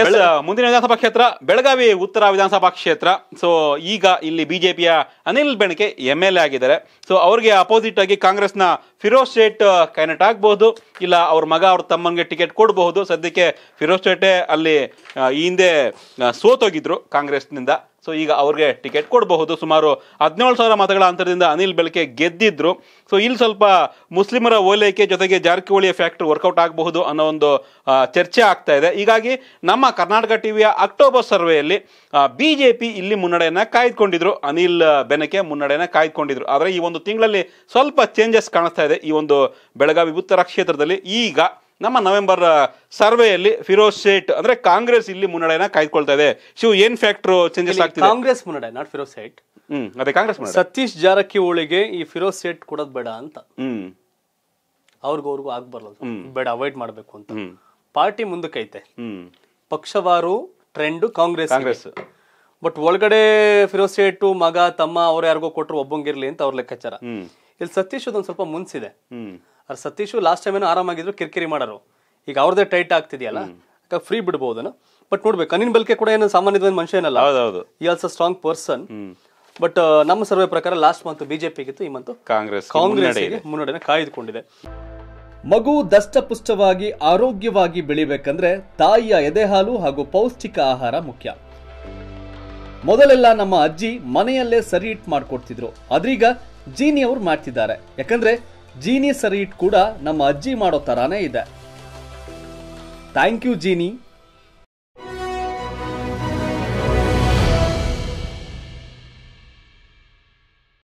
S ಮುಂದಿನ ವಿಧಾನಸಭಾ ಕ್ಷೇತ್ರ ಬೆಳಗಾವಿ ಉತ್ತರ ವಿಧಾನಸಭಾ ಕ್ಷೇತ್ರ ಸೊ ಈಗ ಇಲ್ಲಿ ಬಿಜೆಪಿಯ Anil Benake M L A ಆಗಿದ್ದಾರೆ ಸೊ ಅವ್ರಿಗೆ ಅಪೋಸಿಟ್ ಆಗಿ ಕಾಂಗ್ರೆಸ್ನ ಫಿರೋಜ್ ಶೇಟ್ ಕೈನಟ್ ಆಗ್ಬಹುದು ಇಲ್ಲ ಅವ್ರ ಮಗ ಅವ್ರ ತಮ್ಮನಿಗೆ ಟಿಕೆಟ್ ಕೊಡಬಹುದು ಸದ್ಯಕ್ಕೆ ಫಿರೋಜ್ ಶೇಟೆ ಅಲ್ಲಿ ಈ ಹಿಂದೆ ಸೋತೋಗಿದ್ರು ಕಾಂಗ್ರೆಸ್ನಿಂದ ಸೊ ಈಗ ಅವ್ರಿಗೆ ಟಿಕೆಟ್ ಕೊಡಬಹುದು ಸುಮಾರು ಹದಿನೇಳು ಸಾವಿರ ಮತಗಳ ಅಂತರದಿಂದ ಅನಿಲ್ ಬೆಳಕೆ ಗೆದ್ದಿದ್ರು ಸೊ ಇಲ್ಲಿ ಸ್ವಲ್ಪ ಮುಸ್ಲಿಮರ ಓಲೈಕೆ ಜೊತೆಗೆ ಜಾರಕಿಹೊಳಿಯ ಫ್ಯಾಕ್ಟ್ರಿ ವರ್ಕೌಟ್ ಆಗಬಹುದು ಅನ್ನೋ ಒಂದು ಚರ್ಚೆ ಆಗ್ತಾ ಇದೆ ಹೀಗಾಗಿ ನಮ್ಮ ಕರ್ನಾಟಕ ಟಿವಿಯ ಅಕ್ಟೋಬರ್ ಸರ್ವೆಯಲ್ಲಿ ಬಿ ಜೆ ಪಿ ಇಲ್ಲಿ ಮುನ್ನಡೆಯನ್ನು ಕಾಯ್ದುಕೊಂಡಿದ್ರು ಅನಿಲ್ ಬೆನಕೆ ಮುನ್ನಡೆಯನ್ನು ಕಾಯ್ದುಕೊಂಡಿದ್ರು ಆದರೆ ಈ ಒಂದು ತಿಂಗಳಲ್ಲಿ ಸ್ವಲ್ಪ ಚೇಂಜಸ್ ಕಾಣಿಸ್ತಾ ಇದೆ ಈ ಒಂದು ಬೆಳಗಾವಿ ಉತ್ತರ ಕ್ಷೇತ್ರದಲ್ಲಿ ಈಗ ನಮ್ಮ ನವೆಂಬರ್ ಸರ್ವೆಯಲ್ಲಿ ಫಿರೋಜ್ ಸೇಟ್ ಅಂದ್ರೆ ಕಾಂಗ್ರೆಸ್ ಇಲ್ಲಿ ಮುನ್ನಡೆಯನ್ನ ಕಾಯ್ದುಕೊಳ್ತಾ ಇದೆ ಶಿವ ಏನ್ ಫ್ಯಾಕ್ಟರ್ ಚೇಂಜಸ್ ಆಗ್ತಿದೆ ಕಾಂಗ್ರೆಸ್ ಮುನ್ನಡೆ ನಾಟ್ ಫಿರೋಜ್ ಸೇಟ್ ಹ್ಮ್ ಅದೇ ಕಾಂಗ್ರೆಸ್ ಸತೀಶ್ ಜಾರಕಿಹೊಳಿಗೆ ಈ ಫಿರೋಜ್ ಸೇಟ್ ಕೊಡೋದ್ ಬೇಡ ಅಂತ ಹ್ಮ್ ಅವ್ರಿಗೂ ಆಗ್ಬಾರ್ದು ಬೇಡ ಅವಾಯ್ಡ್ ಮಾಡ್ಬೇಕು ಅಂತ ಪಾರ್ಟಿ ಮುಂದಕ್ಕೈತೆ ಪಕ್ಷವಾರು ಟ್ರೆಂಡ್ ಕಾಂಗ್ರೆಸ್ ಕಾಂಗ್ರೆಸ್ ಬಟ್ ಒಳಗಡೆ ಫಿರೋಜ್ ಟು ಮಗ ತಮ್ಮ ಅವ್ರ ಯಾರಿಗೋ ಕೊಟ್ರು ಒಬ್ಬಂಗಿರ್ಲಿ ಅಂತ ಅವ್ರ ಲೆಕ್ಕಾಚಾರ ಇಲ್ಲಿ ಸತೀಶ್ ಅದೊಂದ್ ಸ್ವಲ್ಪ ಮುನ್ಸಿದೆ ಅದ್ರ ಸತೀಶು ಲಾಸ್ಟ್ ಟೈಮ್ ಏನೋ ಆರಾಮಾಗಿದ್ರು ಕಿರಿಕಿರಿ ಮಾಡೋರು ಈಗ ಅವ್ರದೇ ಟೈಟ್ ಆಗ್ತಿದೆಯಲ್ಲ ಫ್ರೀ ಬಿಡ್ಬೋದು ಬಟ್ ನೋಡ್ಬೇಕು ಅನಿನ್ ಬಲ್ಕೆ ಕೂಡ ಏನೋ ಸಾಮಾನ್ಯದ ಮನುಷ್ಯ ಏನಲ್ಲ ಹೌದೌದು ಈ ಅ ಸ್ಟ್ರಾಂಗ್ ಪರ್ಸನ್ ಬಟ್ ನಮ್ಮ ಸರ್ವೆ ಪ್ರಕಾರ ಲಾಸ್ಟ್ ಮಂತ್ ಗಿತ್ತು ಈ ಮಂತ್ ಕಾಂಗ್ರೆಸ್ ಕಾಂಗ್ರೆಸ್ ಮುನ್ನಡೆ ಕಾಯ್ದುಕೊಂಡಿದೆ ಮಗು ದಷ್ಟಪುಷ್ಟವಾಗಿ ಆರೋಗ್ಯವಾಗಿ ಬೆಳಿಬೇಕಂದ್ರೆ ತಾಯಿಯ ಎದೆ ಹಾಲು ಹಾಗೂ ಪೌಷ್ಟಿಕ ಆಹಾರ ಮುಖ್ಯ ಮೊದಲೆಲ್ಲ ನಮ್ಮ ಅಜ್ಜಿ ಮನೆಯಲ್ಲೇ ಸರಿ ಇಟ್ ಮಾಡ್ಕೊಡ್ತಿದ್ರು ಅದ್ರೀಗ ಜೀನಿ ಅವ್ರು ಮಾಡ್ತಿದ್ದಾರೆ ಯಾಕಂದ್ರೆ ಜೀನಿ ಸರಿ ಕೂಡ ನಮ್ಮ ಅಜ್ಜಿ ಮಾಡೋ ತರಾನೇ ಇದೆ ಥ್ಯಾಂಕ್ ಯು ಜೀನಿ